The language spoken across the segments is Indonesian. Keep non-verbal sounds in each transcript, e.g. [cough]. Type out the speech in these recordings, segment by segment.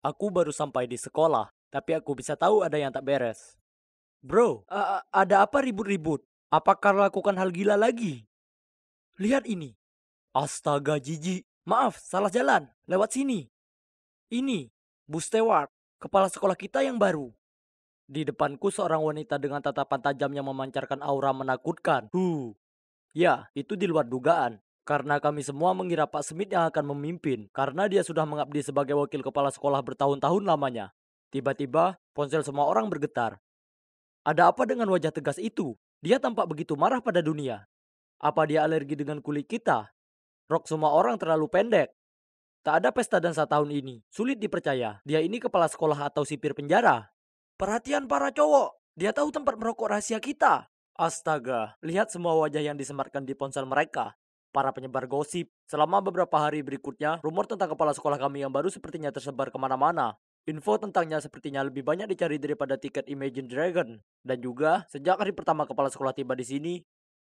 Aku baru sampai di sekolah, tapi aku bisa tahu ada yang tak beres. Bro, ada apa ribut-ribut? Apakah lakukan hal gila lagi? Lihat ini. Astaga jijik. Maaf, salah jalan. Lewat sini. Ini, Bu Stewart, kepala sekolah kita yang baru. Di depanku seorang wanita dengan tatapan tajam yang memancarkan aura menakutkan. Huh. Ya, itu di luar dugaan. Karena kami semua mengira Pak Smith yang akan memimpin, karena dia sudah mengabdi sebagai wakil kepala sekolah bertahun-tahun lamanya. Tiba-tiba, ponsel semua orang bergetar. Ada apa dengan wajah tegas itu? Dia tampak begitu marah pada dunia. Apa dia alergi dengan kulit kita? Rok semua orang terlalu pendek. Tak ada pesta dansa tahun ini. Sulit dipercaya. Dia ini kepala sekolah atau sipir penjara. Perhatian para cowok. Dia tahu tempat merokok rahasia kita. Astaga, lihat semua wajah yang disematkan di ponsel mereka para penyebar gosip. Selama beberapa hari berikutnya, rumor tentang kepala sekolah kami yang baru sepertinya tersebar kemana-mana. Info tentangnya sepertinya lebih banyak dicari daripada tiket Imagine Dragon. Dan juga, sejak hari pertama kepala sekolah tiba di sini,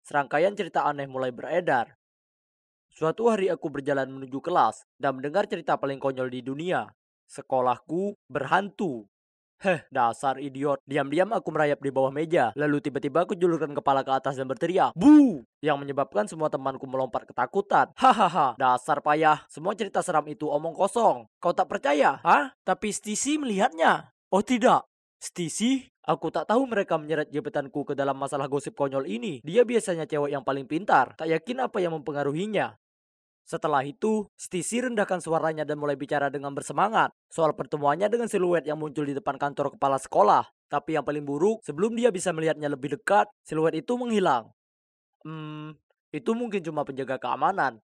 serangkaian cerita aneh mulai beredar. Suatu hari aku berjalan menuju kelas dan mendengar cerita paling konyol di dunia. Sekolahku berhantu. Heh, dasar idiot. Diam-diam aku merayap di bawah meja. Lalu tiba-tiba aku julurkan kepala ke atas dan berteriak. Bu! Yang menyebabkan semua temanku melompat ketakutan. Hahaha, dasar payah. Semua cerita seram itu omong kosong. Kau tak percaya? Hah? Tapi Stisi melihatnya. Oh tidak. Stisi? Aku tak tahu mereka menyeret jepitanku ke dalam masalah gosip konyol ini. Dia biasanya cewek yang paling pintar. Tak yakin apa yang mempengaruhinya. Setelah itu, Stacy rendahkan suaranya dan mulai bicara dengan bersemangat soal pertemuannya dengan siluet yang muncul di depan kantor kepala sekolah. Tapi yang paling buruk, sebelum dia bisa melihatnya lebih dekat, siluet itu menghilang. Hmm, itu mungkin cuma penjaga keamanan.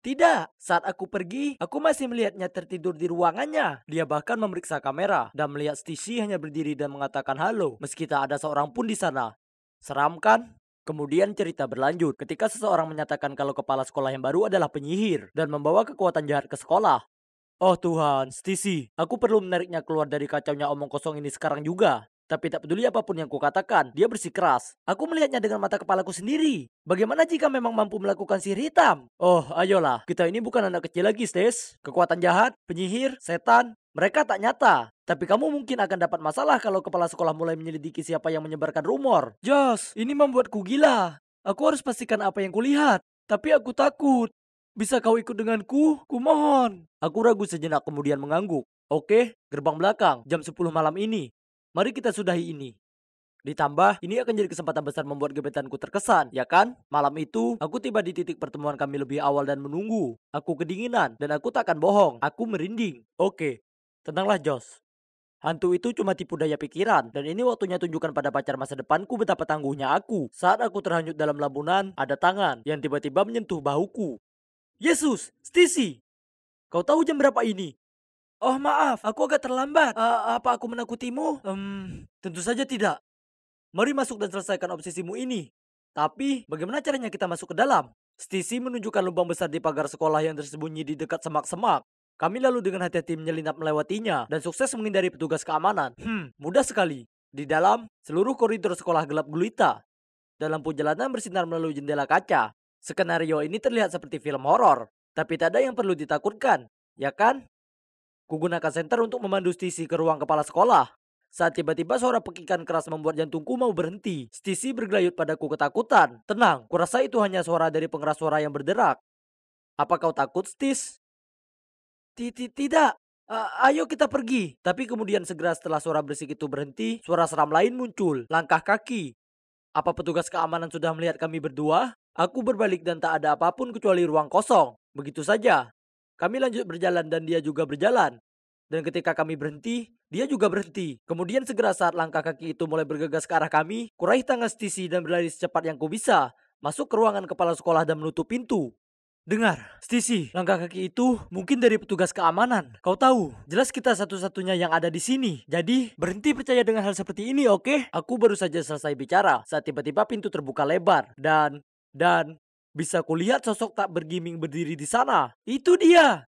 Tidak, saat aku pergi, aku masih melihatnya tertidur di ruangannya. Dia bahkan memeriksa kamera dan melihat Stacy hanya berdiri dan mengatakan halo, meski tak ada seorang pun di sana. Seram kan? Kemudian cerita berlanjut ketika seseorang menyatakan kalau kepala sekolah yang baru adalah penyihir dan membawa kekuatan jahat ke sekolah. Oh Tuhan, Stacy, aku perlu menariknya keluar dari kacaunya omong kosong ini sekarang juga. Tapi tak peduli apapun yang kukatakan, dia bersikeras. Aku melihatnya dengan mata kepalaku sendiri. Bagaimana jika memang mampu melakukan sihir hitam? Oh, ayolah. Kita ini bukan anak kecil lagi, Stes. Kekuatan jahat, penyihir, setan, mereka tak nyata. Tapi kamu mungkin akan dapat masalah kalau kepala sekolah mulai menyelidiki siapa yang menyebarkan rumor. Jas, ini membuatku gila. Aku harus pastikan apa yang kulihat. Tapi aku takut. Bisa kau ikut denganku? Kumohon. Aku ragu sejenak kemudian mengangguk. Oke, gerbang belakang, jam 10 malam ini. Mari kita sudahi ini. Ditambah, ini akan jadi kesempatan besar membuat gebetanku terkesan, ya kan? Malam itu, aku tiba di titik pertemuan kami lebih awal dan menunggu. Aku kedinginan, dan aku tak akan bohong. Aku merinding. Oke, tenanglah Jos. Hantu itu cuma tipu daya pikiran, dan ini waktunya tunjukkan pada pacar masa depanku betapa tangguhnya aku. Saat aku terhanyut dalam labunan, ada tangan yang tiba-tiba menyentuh bahuku. Yesus, Stacy, kau tahu jam berapa ini? Oh maaf, aku agak terlambat. Uh, apa aku menakutimu? Um, tentu saja tidak. Mari masuk dan selesaikan obsesimu ini. Tapi, bagaimana caranya kita masuk ke dalam? Stacy menunjukkan lubang besar di pagar sekolah yang tersembunyi di dekat semak-semak. Kami lalu dengan hati-hati menyelinap melewatinya dan sukses menghindari petugas keamanan. Hmm, mudah sekali. Di dalam, seluruh koridor sekolah gelap gulita. Dalam perjalanan bersinar melalui jendela kaca. Skenario ini terlihat seperti film horor, tapi tak ada yang perlu ditakutkan, ya kan? Kugunakan senter untuk memandu Stisi ke ruang kepala sekolah. Saat tiba-tiba suara pekikan keras membuat jantungku mau berhenti. Stisi bergelayut padaku ketakutan. Tenang, kurasa itu hanya suara dari pengeras suara yang berderak. Apa kau takut, Stis? Tidak. ayo kita pergi. Tapi kemudian segera setelah suara berisik itu berhenti, suara seram lain muncul. Langkah kaki. Apa petugas keamanan sudah melihat kami berdua? Aku berbalik dan tak ada apapun kecuali ruang kosong. Begitu saja. Kami lanjut berjalan dan dia juga berjalan. Dan ketika kami berhenti, dia juga berhenti. Kemudian segera saat langkah kaki itu mulai bergegas ke arah kami, kuraih tangan Stisi dan berlari secepat yang ku bisa, masuk ke ruangan kepala sekolah dan menutup pintu. Dengar, Stisi, langkah kaki itu mungkin dari petugas keamanan. Kau tahu, jelas kita satu-satunya yang ada di sini. Jadi, berhenti percaya dengan hal seperti ini, oke? Okay? Aku baru saja selesai bicara saat tiba-tiba pintu terbuka lebar dan dan bisa kulihat sosok tak bergiming berdiri di sana. Itu dia.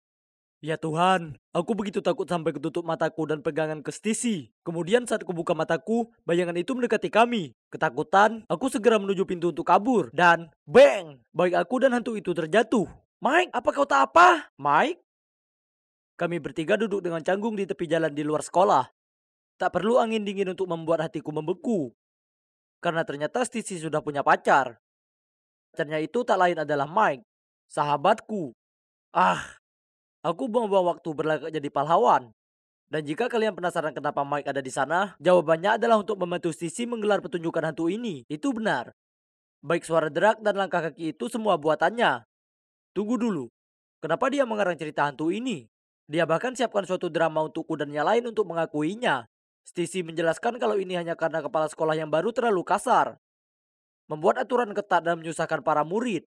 Ya Tuhan, aku begitu takut sampai ketutup mataku dan pegangan ke stisi. Kemudian saat aku buka mataku, bayangan itu mendekati kami. Ketakutan, aku segera menuju pintu untuk kabur. Dan bang, baik aku dan hantu itu terjatuh. Mike, apa kau tak apa? Mike? Kami bertiga duduk dengan canggung di tepi jalan di luar sekolah. Tak perlu angin dingin untuk membuat hatiku membeku. Karena ternyata Stisi sudah punya pacar. Pacarnya itu tak lain adalah Mike, sahabatku. Ah, aku buang-buang waktu berlagak jadi pahlawan. Dan jika kalian penasaran kenapa Mike ada di sana, jawabannya adalah untuk membantu Sisi menggelar pertunjukan hantu ini. Itu benar. Baik suara derak dan langkah kaki itu semua buatannya. Tunggu dulu. Kenapa dia mengarang cerita hantu ini? Dia bahkan siapkan suatu drama untuk dan lain untuk mengakuinya. Stacy menjelaskan kalau ini hanya karena kepala sekolah yang baru terlalu kasar membuat aturan ketat dan menyusahkan para murid.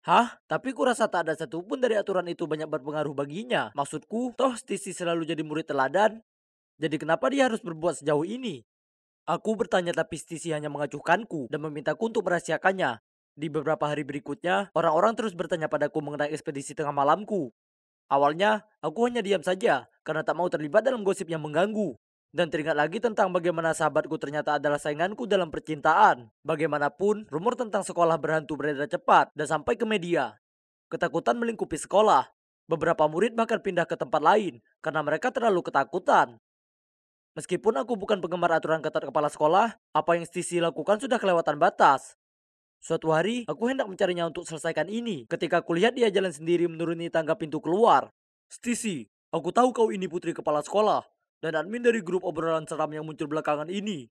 Hah? Tapi kurasa tak ada satupun dari aturan itu banyak berpengaruh baginya. Maksudku, toh Stisi selalu jadi murid teladan. Jadi kenapa dia harus berbuat sejauh ini? Aku bertanya tapi Stisi hanya mengacuhkanku dan memintaku untuk merahasiakannya. Di beberapa hari berikutnya, orang-orang terus bertanya padaku mengenai ekspedisi tengah malamku. Awalnya, aku hanya diam saja karena tak mau terlibat dalam gosip yang mengganggu. Dan teringat lagi tentang bagaimana sahabatku ternyata adalah sainganku dalam percintaan. Bagaimanapun, rumor tentang sekolah berhantu beredar cepat dan sampai ke media. Ketakutan melingkupi sekolah. Beberapa murid bahkan pindah ke tempat lain karena mereka terlalu ketakutan. Meskipun aku bukan penggemar aturan ketat kepala sekolah, apa yang Stisi lakukan sudah kelewatan batas. Suatu hari, aku hendak mencarinya untuk selesaikan ini ketika kulihat dia jalan sendiri menuruni tangga pintu keluar. Stisi, aku tahu kau ini putri kepala sekolah dan admin dari grup obrolan seram yang muncul belakangan ini.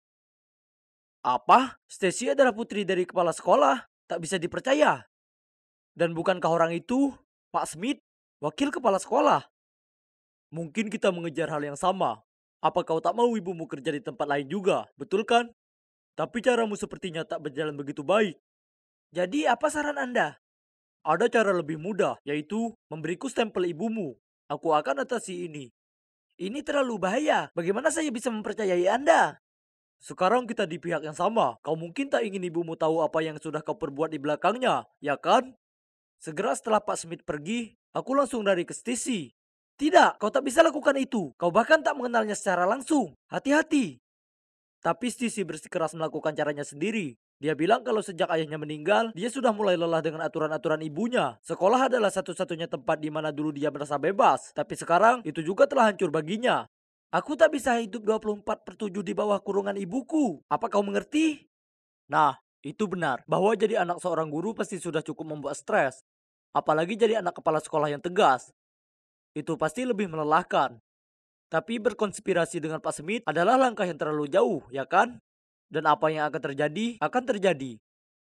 Apa? Stacy adalah putri dari kepala sekolah? Tak bisa dipercaya. Dan bukankah orang itu Pak Smith, wakil kepala sekolah? Mungkin kita mengejar hal yang sama. Apa kau tak mau ibumu kerja di tempat lain juga, betul kan? Tapi caramu sepertinya tak berjalan begitu baik. Jadi apa saran Anda? Ada cara lebih mudah, yaitu memberiku stempel ibumu. Aku akan atasi ini. Ini terlalu bahaya. Bagaimana saya bisa mempercayai Anda? Sekarang kita di pihak yang sama. Kau mungkin tak ingin ibumu tahu apa yang sudah kau perbuat di belakangnya, ya kan? Segera setelah Pak Smith pergi, aku langsung dari ke Stacy. Tidak, kau tak bisa lakukan itu. Kau bahkan tak mengenalnya secara langsung. Hati-hati. Tapi Stacy bersikeras melakukan caranya sendiri. Dia bilang kalau sejak ayahnya meninggal, dia sudah mulai lelah dengan aturan-aturan ibunya. Sekolah adalah satu-satunya tempat di mana dulu dia merasa bebas, tapi sekarang itu juga telah hancur baginya. Aku tak bisa hidup 24 per 7 di bawah kurungan ibuku. Apa kau mengerti? Nah, itu benar. Bahwa jadi anak seorang guru pasti sudah cukup membuat stres. Apalagi jadi anak kepala sekolah yang tegas. Itu pasti lebih melelahkan. Tapi berkonspirasi dengan Pak Smith adalah langkah yang terlalu jauh, ya kan? Dan apa yang akan terjadi, akan terjadi.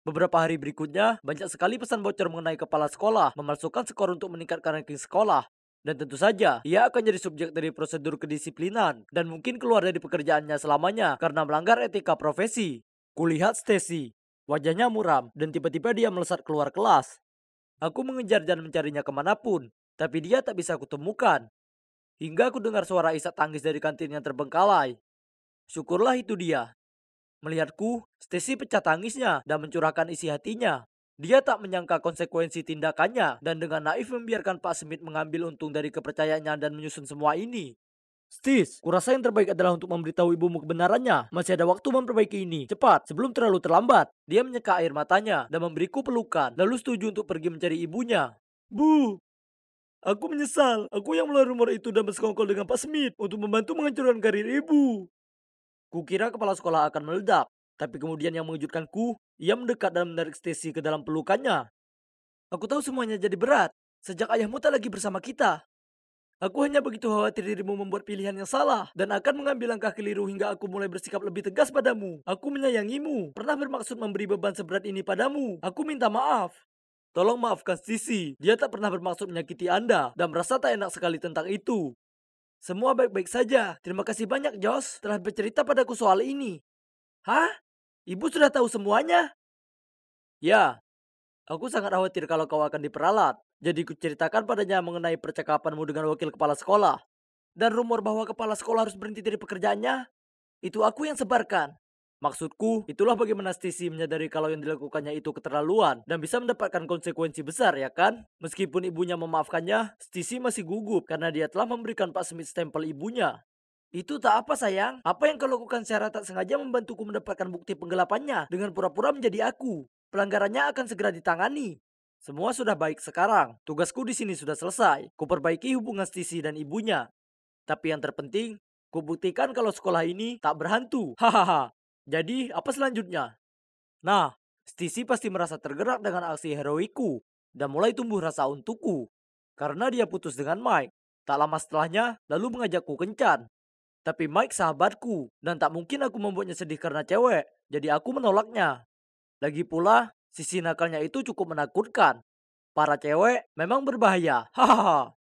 Beberapa hari berikutnya, banyak sekali pesan bocor mengenai kepala sekolah memasukkan skor untuk meningkatkan ranking sekolah. Dan tentu saja, ia akan jadi subjek dari prosedur kedisiplinan dan mungkin keluar dari pekerjaannya selamanya karena melanggar etika profesi. Kulihat Stacy. Wajahnya muram dan tiba-tiba dia melesat keluar kelas. Aku mengejar dan mencarinya kemanapun, tapi dia tak bisa kutemukan. Hingga aku dengar suara isak tangis dari kantin yang terbengkalai. Syukurlah itu dia. Melihatku, Stacy pecah tangisnya dan mencurahkan isi hatinya. Dia tak menyangka konsekuensi tindakannya dan dengan naif membiarkan Pak Smith mengambil untung dari kepercayaannya dan menyusun semua ini. Stis, kurasa yang terbaik adalah untuk memberitahu ibumu kebenarannya. Masih ada waktu memperbaiki ini. Cepat, sebelum terlalu terlambat. Dia menyeka air matanya dan memberiku pelukan, lalu setuju untuk pergi mencari ibunya. Bu, aku menyesal. Aku yang melalui rumor itu dan bersekongkol dengan Pak Smith untuk membantu menghancurkan karir ibu. Kukira kepala sekolah akan meledak, tapi kemudian yang mengejutkanku, ia mendekat dan menarik Stacy ke dalam pelukannya. Aku tahu semuanya jadi berat, sejak ayahmu tak lagi bersama kita. Aku hanya begitu khawatir dirimu membuat pilihan yang salah dan akan mengambil langkah keliru hingga aku mulai bersikap lebih tegas padamu. Aku menyayangimu, pernah bermaksud memberi beban seberat ini padamu. Aku minta maaf. Tolong maafkan Sisi, dia tak pernah bermaksud menyakiti Anda dan merasa tak enak sekali tentang itu. Semua baik-baik saja. Terima kasih banyak Jos telah bercerita padaku soal ini. Hah? Ibu sudah tahu semuanya? Ya, aku sangat khawatir kalau kau akan diperalat. Jadi kuceritakan padanya mengenai percakapanmu dengan wakil kepala sekolah. Dan rumor bahwa kepala sekolah harus berhenti dari pekerjaannya, itu aku yang sebarkan. Maksudku, itulah bagaimana Stacy menyadari kalau yang dilakukannya itu keterlaluan dan bisa mendapatkan konsekuensi besar ya kan? Meskipun ibunya memaafkannya, Stacy masih gugup karena dia telah memberikan Pak Smith stempel ibunya. Itu tak apa sayang, apa yang kau lakukan secara tak sengaja membantuku mendapatkan bukti penggelapannya dengan pura-pura menjadi aku. Pelanggarannya akan segera ditangani. Semua sudah baik sekarang. Tugasku di sini sudah selesai. Kuperbaiki hubungan Stacy dan ibunya. Tapi yang terpenting, Kubuktikan kalau sekolah ini tak berhantu. Hahaha. Jadi, apa selanjutnya? Nah, Stacy pasti merasa tergerak dengan aksi heroiku dan mulai tumbuh rasa untukku. Karena dia putus dengan Mike. Tak lama setelahnya, lalu mengajakku kencan. Tapi Mike sahabatku, dan tak mungkin aku membuatnya sedih karena cewek, jadi aku menolaknya. Lagi pula, sisi nakalnya itu cukup menakutkan. Para cewek memang berbahaya, [laughs] hahaha.